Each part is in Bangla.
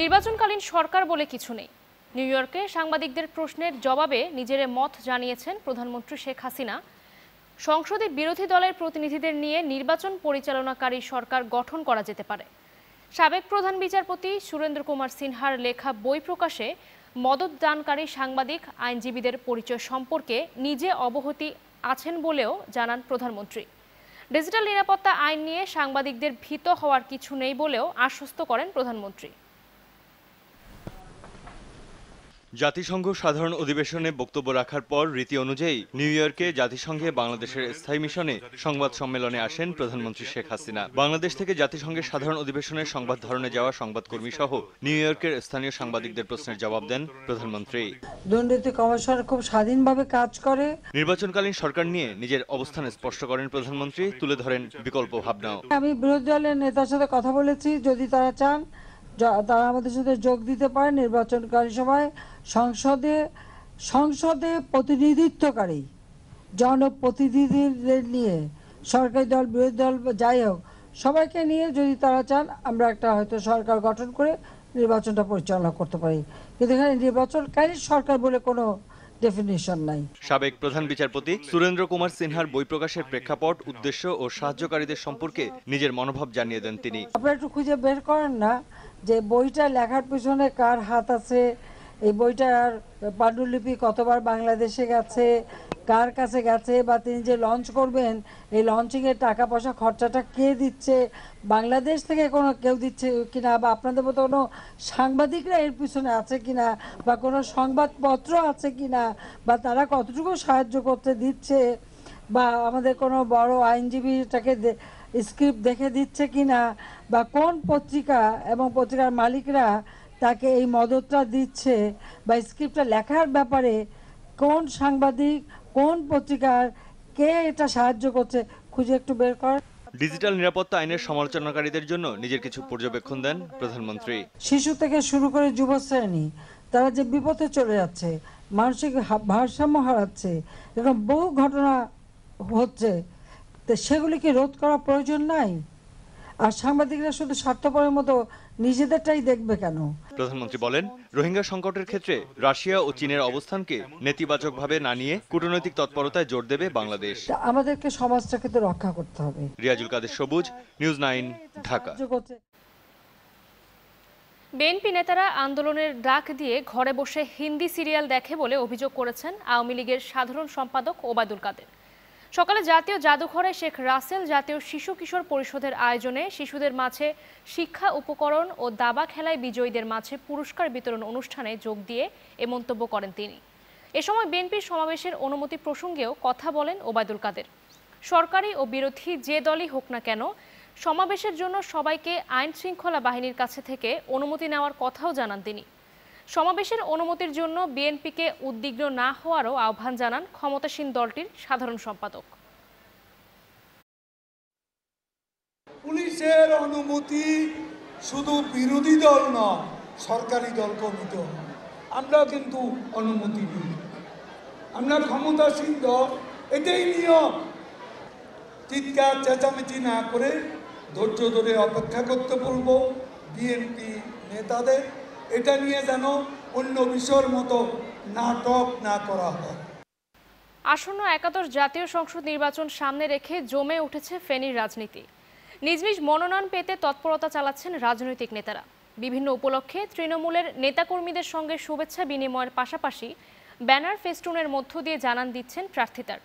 নির্বাচনকালীন সরকার বলে কিছু নেই নিউ ইয়র্কে সাংবাদিকদের প্রশ্নের জবাবে নিজের মত জানিয়েছেন প্রধানমন্ত্রী শেখ হাসিনা সংসদে বিরোধী দলের প্রতিনিধিদের নিয়ে নির্বাচন পরিচালনাকারী সরকার গঠন করা যেতে পারে সাবেক প্রধান বিচারপতি সুরেন্দ্র কুমার সিনহার লেখা বই প্রকাশে মদত দানকারী সাংবাদিক আইনজীবীদের পরিচয় সম্পর্কে নিজে অবহতি আছেন বলেও জানান প্রধানমন্ত্রী ডিজিটাল নিরাপত্তা আইন নিয়ে সাংবাদিকদের ভীত হওয়ার কিছু নেই বলেও আশ্বস্ত করেন প্রধানমন্ত্রী জাতিসংঘ সাধারণ অধিবেশনে বক্তব্য রাখার পর রীতি অনুযায়ী নিউ ইয়র্কে জাতিসংঘে বাংলাদেশের স্থায়ী মিশনে সংবাদ সম্মেলনে আসেন প্রধানমন্ত্রী শেখ হাসিনা বাংলাদেশ থেকে জাতিসংঘের সাধারণ অধিবেশনে সংবাদ ধারণে যাওয়া সংবাদকর্মী সহ নিউ ইয়র্কের স্থানীয় সাংবাদিকদের প্রশ্নের জবাব দেন প্রধানমন্ত্রী দুর্নীতি কমিশন খুব স্বাধীনভাবে কাজ করে নির্বাচনকালীন সরকার নিয়ে নিজের অবস্থান স্পষ্ট করেন প্রধানমন্ত্রী তুলে ধরেন বিকল্প ভাবনাও আমি বিরোধী দলের নেতার সাথে কথা বলেছি যদি তারা চান তারা আমাদের সাথে যোগ দিতে পারে নির্বাচনকালীন সময় সংসদে সংসদে প্রতিনিধিত্বকারী জনপ্রতিনিধিদের নিয়ে সরকারি দল বিরোধী দল যাই হোক সবাইকে নিয়ে যদি তারা চান আমরা একটা হয়তো সরকার গঠন করে নির্বাচনটা পরিচালনা করতে পারি কিন্তু এখানে নির্বাচনকারী সরকার বলে কোনো ডেফিনিশন নাই সাবেক প্রধান বিচারপতি সুরেন্দ্র কুমার সিনহার বই প্রকাশের প্রেক্ষাপট উদ্দেশ্য ও সাহায্যকারীদের সম্পর্কে নিজের মনোভাব জানিয়ে দেন তিনি আপনারা একটু খুঁজে বের করেন না যে বইটা লেখার পিছনে কার হাত আছে এই বইটার পাণ্ডুলিপি কতবার বাংলাদেশে গেছে কার কাছে গেছে বা তিনি যে লঞ্চ করবেন এই লঞ্চিংয়ের টাকা পয়সা খরচাটা কে দিচ্ছে বাংলাদেশ থেকে কোনো কেউ দিচ্ছে কিনা বা আপনাদের মতো কোনো সাংবাদিকরা এর পিছনে আছে কিনা বা কোনো সংবাদপত্র আছে কিনা বা তারা কতটুকু সাহায্য করতে দিচ্ছে বা আমাদের কোনো বড় আইনজীবীটাকে স্ক্রিপ্ট দেখে দিচ্ছে কিনা বা কোন পত্রিকা এবং পত্রিকার মালিকরা তাকে এই মদতটা দিচ্ছে বা স্ক্রিপ্টটা লেখার ব্যাপারে কোন সাংবাদিক কোন পত্রিকার কে এটা সাহায্য করছে খুঁজে একটু বের কর ডিজিটাল নিরাপত্তা আইনের সমালোচনাকারীদের জন্য নিজের কিছু পর্যবেক্ষণ দেন প্রধানমন্ত্রী শিশু থেকে শুরু করে যুব শ্রেণী তারা যে বিপথে চলে যাচ্ছে মানসিক ভারসাম্য হারাচ্ছে এরকম বহু ঘটনা হচ্ছে তো সেগুলি কি রোধ করা প্রয়োজন নাই আর সাংবাদিকরা শুধু স্বার্থপরের মতো নিজেদেরটাই দেখবে কেন প্রধানমন্ত্রী বলেন রোহিঙ্গা সংকটের ক্ষেত্রে রাশিয়া ও চীনের অবস্থানকে নেতিবাচকভাবে না নিয়ে কূটনৈতিক তৎপরতায় জোর দেবে বাংলাদেশ আমাদেরকে সমাজটাকে তো রক্ষা করতে হবে রিয়াজুল কাদের সবুজ নিউজ নাইন ঢাকা বিএনপি নেতারা আন্দোলনের ডাক দিয়ে ঘরে বসে হিন্দি সিরিয়াল দেখে বলে অভিযোগ করেছেন আওয়ামী লীগের সাধারণ সম্পাদক ওবায়দুল কাদের সকালে জাতীয় জাদুঘরে শেখ রাসেল জাতীয় শিশু কিশোর পরিষদের আয়োজনে শিশুদের মাঝে শিক্ষা উপকরণ ও দাবা খেলায় বিজয়ীদের মাঝে পুরস্কার বিতরণ অনুষ্ঠানে যোগ দিয়ে এ মন্তব্য করেন তিনি এ সময় বিএনপির সমাবেশের অনুমতি প্রসঙ্গেও কথা বলেন ওবায়দুল কাদের সরকারি ও বিরোধী যে দলই হোক না কেন সমাবেশের জন্য সবাইকে আইন শৃঙ্খলা বাহিনীর কাছে থেকে অনুমতি নেওয়ার কথাও জানান তিনি সমাবেশের অনুমতির জন্য বিএনপিকে উদ্বিগ্ন না হওয়ারও আহ্বান জানান ক্ষমতাসীন দলটির সাধারণ সম্পাদক পুলিশের অনুমতি শুধু বিরোধী দল না সরকারি দল কমিত আমরা কিন্তু অনুমতি দিই আমরা ক্ষমতাসীন দল এটাই নিয়ম চিৎকার চেঁচামেচি না করে ধৈর্য ধরে অপেক্ষা করতে বলব বিএনপি নেতাদের এটা নিয়ে যেন অন্য বিষয়ের মতো নাটক না করা হয় আসন্ন একাদশ জাতীয় সংসদ নির্বাচন সামনে রেখে জমে উঠেছে ফেনীর রাজনীতি নিজ নিজ মনোনয়ন পেতে তৎপরতা চালাচ্ছেন রাজনৈতিক নেতারা বিভিন্ন উপলক্ষে তৃণমূলের নেতাকর্মীদের সঙ্গে শুভেচ্ছা বিনিময়ের পাশাপাশি ব্যানার ফেস্টুনের মধ্য দিয়ে জানান দিচ্ছেন প্রার্থিতার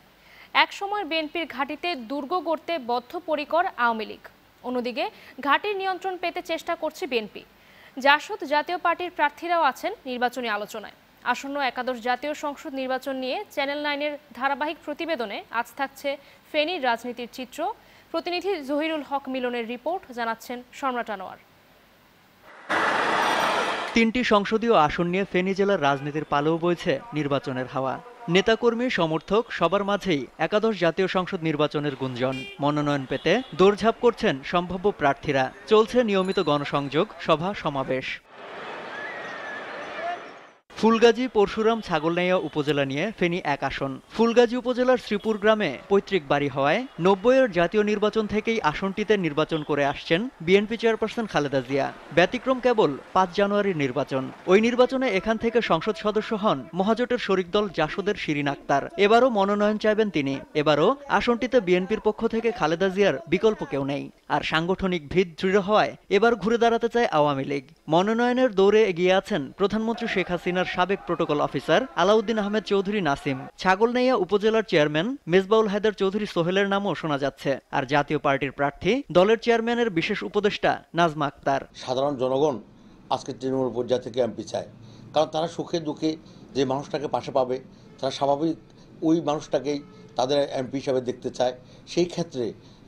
একসময় বিএনপির ঘাঁটিতে দুর্গ গড়তে বদ্ধপরিকর আওয়ামী লীগ অন্যদিকে ঘাঁটির নিয়ন্ত্রণ পেতে চেষ্টা করছে বিএনপি জাসদ জাতীয় পার্টির প্রার্থীরাও আছেন নির্বাচনী আলোচনায় আসন্ন একাদশ জাতীয় সংসদ নির্বাচন নিয়ে চ্যানেল নাইনের ধারাবাহিক প্রতিবেদনে আজ থাকছে ফেনীর রাজনীতির চিত্র প্রতিনিধি জহিরুল হক মিলনের রিপোর্ট জানাচ্ছেন সম্রাট আনোয়ার তিনটি সংসদীয় আসন নিয়ে ফেনী জেলার রাজনীতির পালেও বইছে নির্বাচনের হাওয়া নেতাকর্মী সমর্থক সবার মাঝেই একাদশ জাতীয় সংসদ নির্বাচনের গুঞ্জন মনোনয়ন পেতে দৌড়ঝাঁপ করছেন সম্ভাব্য প্রার্থীরা চলছে নিয়মিত গণসংযোগ সভা সমাবেশ ফুলগাজী পরশুরাম ছাগলনাইয়া উপজেলা নিয়ে ফেনী এক আসন ফুলগাজী উপজেলার শ্রীপুর গ্রামে পৈতৃক বাড়ি হওয়ায় নব্বইয়ের জাতীয় নির্বাচন থেকেই আসনটিতে নির্বাচন করে আসছেন বিএনপি চেয়ারপারসন খালেদা জিয়া ব্যতিক্রম কেবল পাঁচ জানুয়ারির নির্বাচন ওই নির্বাচনে এখান থেকে সংসদ সদস্য হন মহাজোটের শরিক দল জাসদের শিরিন আক্তার এবারও মনোনয়ন চাইবেন তিনি এবারও আসনটিতে বিএনপির পক্ষ থেকে খালেদা জিয়ার বিকল্প কেউ নেই আর সাংগঠনিক ভিত দৃঢ় হওয়ায় এবার ঘুরে দাঁড়াতে চায় আওয়ামী লীগ মনোনয়নের দৌড়ে এগিয়ে আছেন প্রধানমন্ত্রী শেখ হাসিনার সাবেক প্রোটোকল অফিসার আলাউদ্দিন আহমেদ চৌধুরী নাসিম ছাগলনাইয়া উপজেলার চেয়ারম্যান মেজবাউল হায়দার চৌধুরী সোহেলের নামও শোনা যাচ্ছে আর জাতীয় পার্টির প্রার্থী দলের চেয়ারম্যানের বিশেষ উপদেষ্টা নাজমা আক্তার সাধারণ জনগণ আজকে তৃণমূল পর্যায় থেকে এমপি চায় কারণ তারা সুখে দুঃখে যে মানুষটাকে পাশে পাবে তারা স্বাভাবিক ওই মানুষটাকেই তাদের এমপি হিসাবে দেখতে চায় সেই ক্ষেত্রে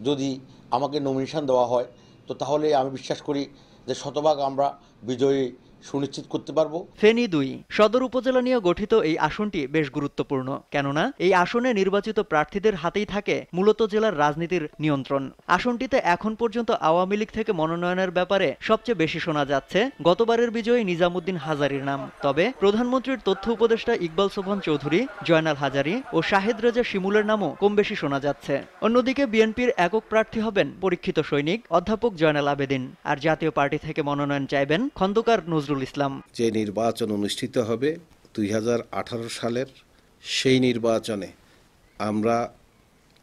যদি আমাকে নমিনেশন দেওয়া হয় তো তাহলে আমি বিশ্বাস করি যে শতভাগ আমরা বিজয়ী সুনিশ্চিত করতে পারবো ফেনী দুই সদর উপজেলা নিয়ে গঠিত এই আসনটি বেশ গুরুত্বপূর্ণ কেননা এই আসনে নির্বাচিত প্রার্থীদের হাতেই থাকে মূলত জেলার রাজনীতির নিয়ন্ত্রণ আসনটিতে এখন পর্যন্ত আওয়ামী লীগ থেকে মনোনয়নের ব্যাপারে সবচেয়ে বেশি শোনা যাচ্ছে গতবারের বিজয়ী নিজামুদ্দিন হাজারির নাম তবে প্রধানমন্ত্রীর তথ্য উপদেষ্টা ইকবাল সোভান চৌধুরী জয়নাল হাজারি ও শাহেদ রাজা শিমুলের নামও কম বেশি শোনা যাচ্ছে অন্যদিকে বিএনপির একক প্রার্থী হবেন পরীক্ষিত সৈনিক অধ্যাপক জয়নাল আবেদিন আর জাতীয় পার্টি থেকে মনোনয়ন চাইবেন খন্দকার নজরুল নজরুল ইসলাম যে নির্বাচন অনুষ্ঠিত হবে দুই সালের সেই নির্বাচনে আমরা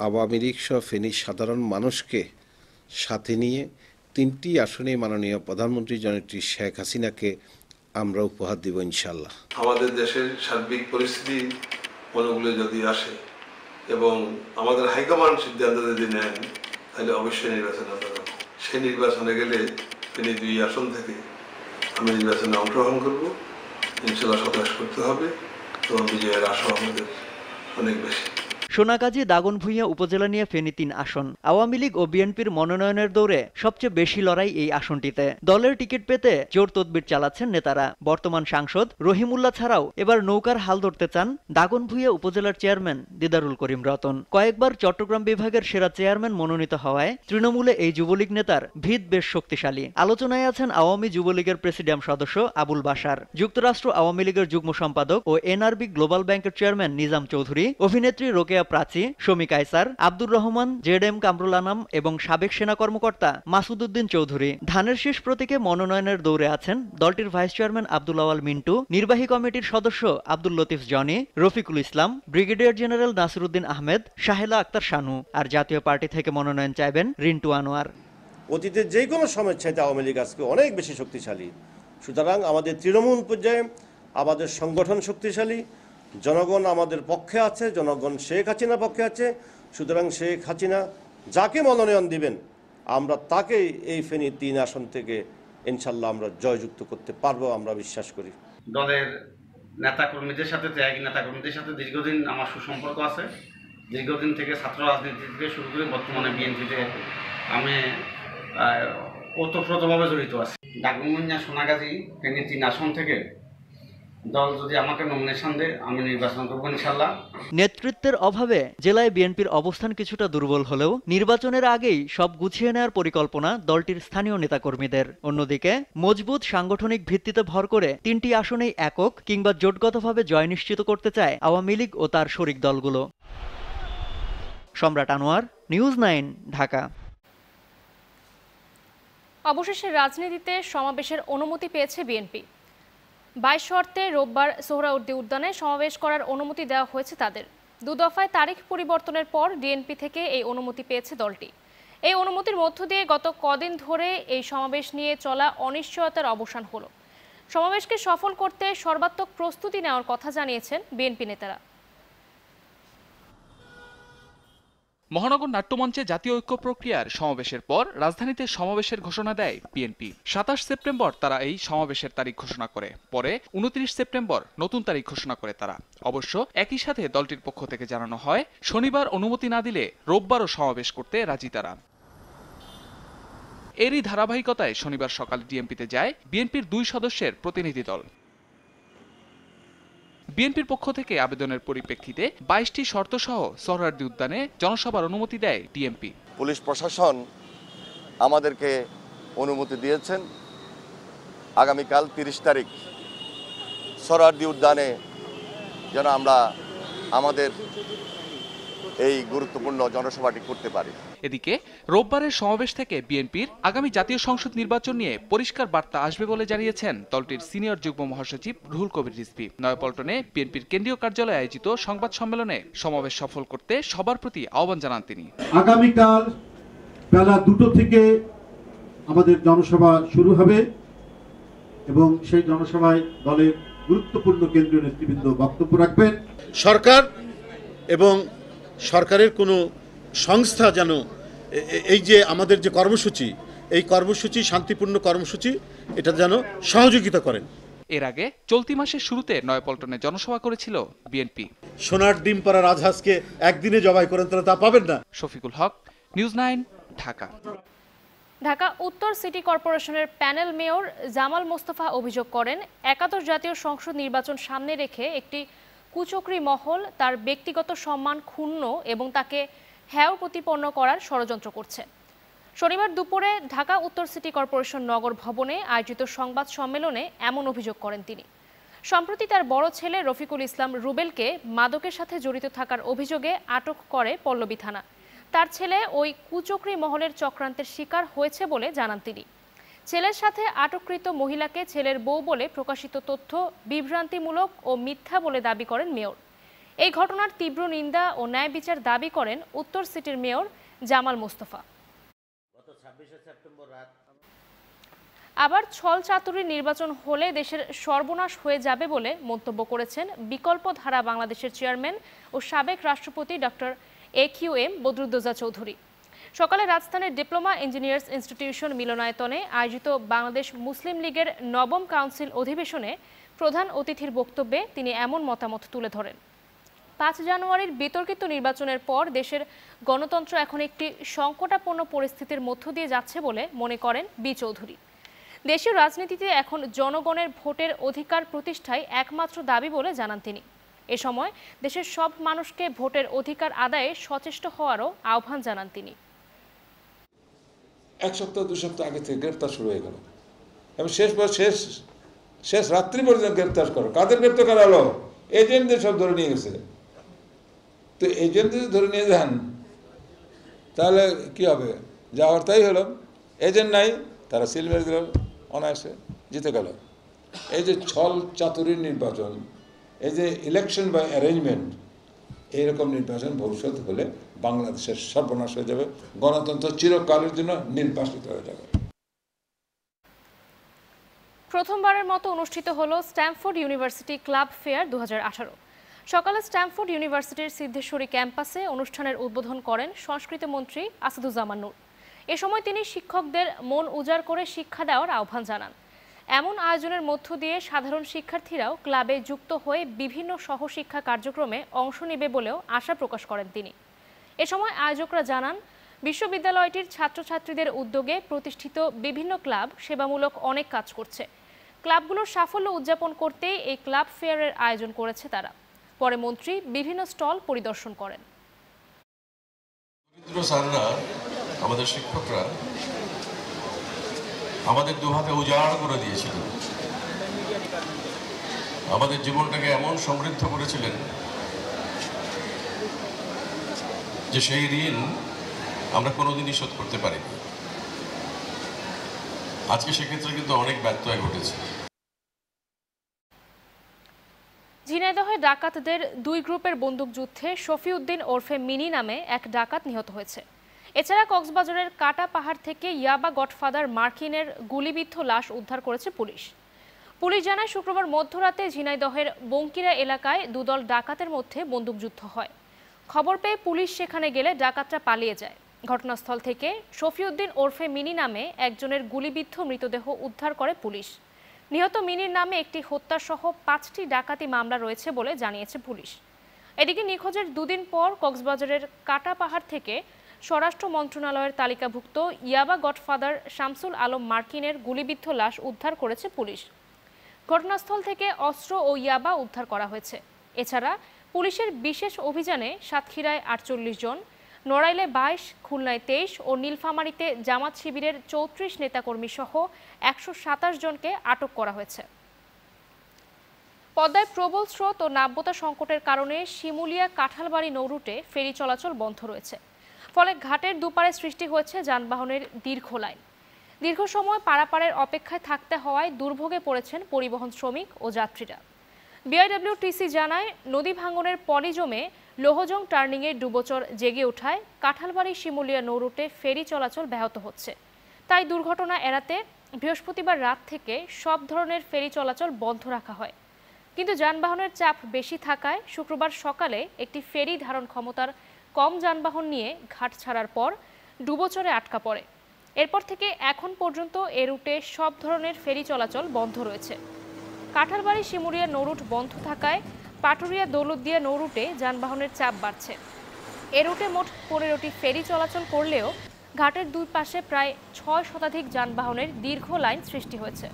আওয়ামী লীগ সহ ফেনীর সাধারণ মানুষকে সাথে নিয়ে তিনটি আসনে মাননীয় প্রধানমন্ত্রী জনত্রী শেখ হাসিনাকে আমরা উপহার দিব ইনশাল্লাহ আমাদের দেশের সার্বিক পরিস্থিতি মনগুলো যদি আসে এবং আমাদের হাইকমান্ড সিদ্ধান্ত যদি নেন তাহলে অবশ্যই নির্বাচন আমরা সেই নির্বাচনে গেলে তিনি দুই আসন থেকে আমি নির্বাচনে অংশগ্রহণ করবো ইনশাল্লাহ সকাশ করতে হবে এবং বিজয়ের আশা আমাদের অনেক বেশি সোনাগাজী দাগনভূঞা উপজেলা নিয়ে ফেনী তিন আসন আওয়ামী লীগ ও বিএনপির মনোনয়নের দৌড়ে সবচেয়ে বেশি লড়াই এই আসনটিতে দলের টিকিট পেতে জোর তদবির চালাচ্ছেন নেতারা বর্তমান সাংসদ রহিমুল্লাহ ছাড়াও এবার নৌকার হাল ধরতে চান দাগনভূঞা উপজেলার চেয়ারম্যান দিদারুল করিম রতন কয়েকবার চট্টগ্রাম বিভাগের সেরা চেয়ারম্যান মনোনীত হওয়ায় তৃণমূলে এই যুবলীগ নেতার ভিত বেশ শক্তিশালী আলোচনায় আছেন আওয়ামী যুবলীগের প্রেসিডিয়াম সদস্য আবুল বাসার যুক্তরাষ্ট্র আওয়ামী লীগের যুগ্ম সম্পাদক ও এনআরবি গ্লোবাল ব্যাংকের চেয়ারম্যান নিজাম চৌধুরী অভিনেত্রী রোকেয়া সোমাইয়া প্রাচী শমী কায়সার আব্দুর রহমান জেড এম কামরুল আনাম এবং সাবেক সেনা কর্মকর্তা মাসুদ উদ্দিন চৌধুরী ধানের শীষ প্রতীকে মনোনয়নের দৌড়ে আছেন দলটির ভাইস চেয়ারম্যান আব্দুল আওয়াল মিন্টু নির্বাহী কমিটির সদস্য আব্দুল লতিফ জনি রফিকুল ইসলাম ব্রিগেডিয়ার জেনারেল নাসিরুদ্দিন আহমেদ শাহেলা আক্তার শানু আর জাতীয় পার্টি থেকে মনোনয়ন চাইবেন রিন্টু আনোয়ার অতীতের যে কোনো সময়ের চাইতে আওয়ামী লীগ আজকে অনেক বেশি শক্তিশালী সুতরাং আমাদের তৃণমূল পর্যায়ে আমাদের সংগঠন শক্তিশালী জনগণ আমাদের পক্ষে আছে জনগণ শেখ হাসিনা পক্ষে আছে সুতরাং শেখ হাসিনা যাকে মনোনয়ন দিবেন আমরা তাকে এই ফেনি তিন আসন থেকে ইনশাল্লাহ আমরা জয়যুক্ত করতে পারবো আমরা বিশ্বাস করি দলের কর্মীদের সাথে ত্যাগ কর্মীদের সাথে দীর্ঘদিন আমার সুসম্পর্ক আছে দীর্ঘদিন থেকে ছাত্র রাজনীতি থেকে শুরু করে বর্তমানে বিএনপিতে আমি ওতপ্রোতভাবে জড়িত আছি ডাকুমনিয়া সোনাগাজী ফেনী তিন আসন থেকে দল যদি আমাকে নমিনেশন দেয় আমি নির্বাচন করবো ইনশাল্লাহ নেতৃত্বের অভাবে জেলায় বিএনপির অবস্থান কিছুটা দুর্বল হলেও নির্বাচনের আগেই সব গুছিয়ে নেওয়ার পরিকল্পনা দলটির স্থানীয় নেতাকর্মীদের অন্যদিকে মজবুত সাংগঠনিক ভিত্তিতে ভর করে তিনটি আসনেই একক কিংবা জোটগতভাবে জয় নিশ্চিত করতে চায় আওয়ামী লীগ ও তার শরিক দলগুলো সম্রাট আনোয়ার নিউজ নাইন ঢাকা অবশেষে রাজনীতিতে সমাবেশের অনুমতি পেয়েছে বিএনপি বাইশ শর্তে রোববার সোহরাউদ্দি উদ্যানে সমাবেশ করার অনুমতি দেওয়া হয়েছে তাদের দুদফায় তারিখ পরিবর্তনের পর ডিএনপি থেকে এই অনুমতি পেয়েছে দলটি এই অনুমতির মধ্য দিয়ে গত কদিন ধরে এই সমাবেশ নিয়ে চলা অনিশ্চয়তার অবসান হল সমাবেশকে সফল করতে সর্বাত্মক প্রস্তুতি নেওয়ার কথা জানিয়েছেন বিএনপি নেতারা মহানগর নাট্যমঞ্চে জাতীয় ঐক্য প্রক্রিয়ার সমাবেশের পর রাজধানীতে সমাবেশের ঘোষণা দেয় বিএনপি সাতাশ সেপ্টেম্বর তারা এই সমাবেশের তারিখ ঘোষণা করে পরে উনত্রিশ সেপ্টেম্বর নতুন তারিখ ঘোষণা করে তারা অবশ্য একই সাথে দলটির পক্ষ থেকে জানানো হয় শনিবার অনুমতি না দিলে রোববারও সমাবেশ করতে রাজি তারা এরই ধারাবাহিকতায় শনিবার সকাল ডিএমপিতে যায় বিএনপির দুই সদস্যের প্রতিনিধি দল বিএনপির পক্ষ থেকে আবেদনের পরিপ্রেক্ষিতে বাইশটি শর্ত সহ সরহার্দি উদ্যানে জনসভার অনুমতি দেয় ডিএমপি পুলিশ প্রশাসন আমাদেরকে অনুমতি দিয়েছেন আগামীকাল তিরিশ তারিখ সরহার্দি উদ্যানে যেন আমরা আমাদের এই গুরুত্বপূর্ণ জনসভাটি করতে পারি এদিকে রোববারের সমাবেশ থেকে বিএনপির আগামী জাতীয় সংসদ নির্বাচন নিয়ে পরিষ্কার বার্তা আসবে বলে জানিয়েছেন দলটির সিনিয়র যুগ্ম মহাসচিব রুহুল কবির রিজভি নয়পল্টনে বিএনপির কেন্দ্রীয় কার্যালয়ে আয়োজিত সংবাদ সম্মেলনে সমাবেশ সফল করতে সবার প্রতি আহ্বান জানান তিনি আগামীকাল বেলা দুটো থেকে আমাদের জনসভা শুরু হবে এবং সেই জনসভায় দলের গুরুত্বপূর্ণ কেন্দ্রীয় নেতৃবৃন্দ বক্তব্য রাখবেন সরকার এবং সরকারের কোনো সংস্থা যেন এই যে আমাদের যে কর্মসূচি এই কর্মসূচি শান্তিপূর্ণ কর্মসূচি এটা যেন সহযোগিতা করেন এর আগে চলতি মাসের শুরুতে নয়পল্টনে জনসভা করেছিল বিএনপি সোনার ডিম পাড়া রাজহাসকে একদিনে জবাই করেন তারা তা পাবেন না শফিকুল হক নিউজ নাইন ঢাকা ঢাকা উত্তর সিটি কর্পোরেশনের প্যানেল মেয়র জামাল মোস্তফা অভিযোগ করেন একাদশ জাতীয় সংসদ নির্বাচন সামনে রেখে একটি কুচক্রি মহল তার ব্যক্তিগত সম্মান ক্ষুণ্ণ এবং তাকে হ্যাও প্রতিপন্ন করার ষড়যন্ত্র করছে শনিবার দুপুরে ঢাকা উত্তর সিটি কর্পোরেশন নগর ভবনে আয়োজিত সংবাদ সম্মেলনে এমন অভিযোগ করেন তিনি সম্প্রতি তার বড় ছেলে রফিকুল ইসলাম রুবেলকে মাদকের সাথে জড়িত থাকার অভিযোগে আটক করে পল্লবী থানা তার ছেলে ওই কুচক্রি মহলের চক্রান্তের শিকার হয়েছে বলে জানান তিনি ছেলের সাথে আটককৃত মহিলাকে ছেলের বউ বলে প্রকাশিত তথ্য বিভ্রান্তিমূলক ও মিথ্যা বলে দাবি করেন মেয়র এই ঘটনার তীব্র নিন্দা ও ন্যায় বিচার দাবি করেন উত্তর সিটির মেয়র জামাল মোস্তফা আবার ছল চাতুরি নির্বাচন হলে দেশের সর্বনাশ হয়ে যাবে বলে মন্তব্য করেছেন বিকল্প ধারা বাংলাদেশের চেয়ারম্যান ও সাবেক রাষ্ট্রপতি doctor A Q M Badruddoza Chowdhury সকালে রাজধানীর ডিপ্লোমা ইঞ্জিনিয়ার্স ইনস্টিটিউশন মিলনায়তনে আয়োজিত বাংলাদেশ মুসলিম লীগের নবম কাউন্সিল অধিবেশনে প্রধান অতিথির বক্তব্যে তিনি এমন মতামত তুলে ধরেন পাঁচ জানুয়ারির বিতর্কিত নির্বাচনের পর দেশের গণতন্ত্র এখন একটি সংকটাপন্ন পরিস্থিতির মধ্য দিয়ে যাচ্ছে বলে মনে করেন বি চৌধুরী দেশীয় রাজনীতিতে এখন জনগণের ভোটের অধিকার প্রতিষ্ঠায় একমাত্র দাবি বলে জানান তিনি এ সময় দেশের সব মানুষকে ভোটের অধিকার আদায়ে সচেষ্ট হওয়ারও আহ্বান জানান তিনি এক সপ্তাহ দু সপ্তাহ আগে থেকে গ্রেপ্তার শুরু হয়ে গেল এবং শেষ শেষ শেষ রাত্রি পর্যন্ত গ্রেপ্তার করো কাদের গ্রেপ্তার করা হলো এজেন্টদের সব ধরে নিয়ে গেছে তো এজেন্টদের ধরে নিয়ে যান তাহলে কি হবে যাওয়ার তাই হলো এজেন্ট নাই তারা সিল মেরে দিল অনায়াসে জিতে গেল এই যে ছল চাতুরির নির্বাচন এই যে ইলেকশন বাই অ্যারেঞ্জমেন্ট এইরকম নির্বাচন ভবিষ্যৎ হলে বাংলাদেশের সর্বনাশ হয়ে যাবে গণতন্ত্র চিরকালের জন্য নির্বাচিত হয়ে যাবে প্রথমবারের মতো অনুষ্ঠিত হলো স্ট্যামফোর্ড ইউনিভার্সিটি ক্লাব ফেয়ার দু সকালে স্ট্যামফোর্ড ইউনিভার্সিটির সিদ্ধেশ্বরী ক্যাম্পাসে অনুষ্ঠানের উদ্বোধন করেন সংস্কৃতি মন্ত্রী আসাদুজ্জামান নূর এ সময় তিনি শিক্ষকদের মন উজাড় করে শিক্ষা দেওয়ার আহ্বান জানান এমন আয়োজনের মধ্য দিয়ে সাধারণ শিক্ষার্থীরাও ক্লাবে যুক্ত হয়ে বিভিন্ন সহশিক্ষা কার্যক্রমে অংশ নেবে বলেও আশা প্রকাশ করেন তিনি এ সময় আয়োজকরা জানান বিশ্ববিদ্যালয়টির ছাত্রছাত্রীদের উদ্যোগে প্রতিষ্ঠিত বিভিন্ন ক্লাব সেবামূলক অনেক কাজ করছে ক্লাবগুলোর সাফল্য উদযাপন করতে এই ক্লাব ফেয়ারের আয়োজন করেছে তারা পরে মন্ত্রী বিভিন্ন স্টল পরিদর্শন করেন আমাদের শিক্ষকরা আমাদের হাতে উজাড় করে দিয়েছিল আমাদের জীবনটাকে এমন সমৃদ্ধ করেছিলেন যে সেই ঋণ আমরা কোনোদিনই শোধ করতে পারি আজকে সেক্ষেত্রে কিন্তু অনেক ব্যত্যয় ঘটেছে ঝিনাইদহে ডাকাতদের দুই গ্রুপের বন্দুকযুদ্ধে শফিউদ্দিন ওরফে মিনি নামে এক ডাকাত নিহত হয়েছে এছাড়া কক্সবাজারের কাটা পাহাড় থেকে ইয়াবা গডফাদার মার্কিনের গুলিবিদ্ধ লাশ উদ্ধার করেছে পুলিশ পুলিশ জানায় শুক্রবার মধ্যরাতে ঝিনাইদহের বঙ্কিরা এলাকায় দুদল ডাকাতের মধ্যে বন্দুকযুদ্ধ হয় খবর পেয়ে পুলিশ সেখানে গেলে ডাকাতরা পালিয়ে যায় ঘটনাস্থল থেকে শফিউদ্দিন ওরফে মিনি নামে একজনের গুলিবিদ্ধ মৃতদেহ উদ্ধার করে পুলিশ নিহত মিনির নামে একটি হত্যাসহ পাঁচটি ডাকাতি মামলা রয়েছে বলে জানিয়েছে পুলিশ এদিকে নিখোঁজের দুদিন পর কক্সবাজারের কাটা পাহাড় থেকে স্বরাষ্ট্র মন্ত্রণালয়ের তালিকাভুক্ত ইয়াবা গডফাদার শামসুল আলম মার্কিনের গুলিবিদ্ধ লাশ উদ্ধার করেছে পুলিশ ঘটনাস্থল থেকে অস্ত্র ও ইয়াবা উদ্ধার করা হয়েছে এছাড়া পুলিশের বিশেষ অভিযানে সাতক্ষীরায় আটচল্লিশ জন নড়াইলে বাইশ খুলনায় তেইশ ও নীলফামারিতে জামাত শিবিরের চৌত্রিশ নেতাকর্মী সহ একশো সাতাশ জনকে আটক করা হয়েছে পদ্মায় প্রবল স্রোত ও নাব্যতা সংকটের কারণে শিমুলিয়া কাঁঠালবাড়ি নৌরুটে ফেরি চলাচল বন্ধ রয়েছে ফলে ঘাটের দুপারে সৃষ্টি হয়েছে যানবাহনের দীর্ঘ লাইন দীর্ঘ সময় পারাপারের অপেক্ষায় থাকতে হওয়ায় দুর্ভোগে পড়েছেন পরিবহন শ্রমিক ও যাত্রীরা বিআইডব্লিউটিসি জানায় নদী ভাঙনের পরই জমে লোহজং টার্নিংয়ে ডুবোচর জেগে ওঠায় কাঁঠালবাড়ি শিমুলিয়া নৌরুটে ফেরি চলাচল ব্যাহত হচ্ছে তাই দুর্ঘটনা এড়াতে বৃহস্পতিবার রাত থেকে সব ধরনের ফেরি চলাচল বন্ধ রাখা হয় কিন্তু যানবাহনের চাপ বেশি থাকায় শুক্রবার সকালে একটি ফেরি ধারণ ক্ষমতার কম যানবাহন নিয়ে ঘাট ছাড়ার পর ডুবোচরে আটকা পড়ে এরপর থেকে এখন পর্যন্ত এ রুটে সব ধরনের ফেরি চলাচল বন্ধ রয়েছে কাঁঠালবাড়ি শিমুরিয়া নৌরুট বন্ধ থাকায় পাটুরিয়া দৌলতদিয়া নৌরুটে যানবাহনের চাপ বাড়ছে এ রুটে মোট পনেরোটি ফেরি চলাচল করলেও ঘাটের দুই পাশে প্রায় ছয় শতাধিক যানবাহনের দীর্ঘ লাইন সৃষ্টি হয়েছে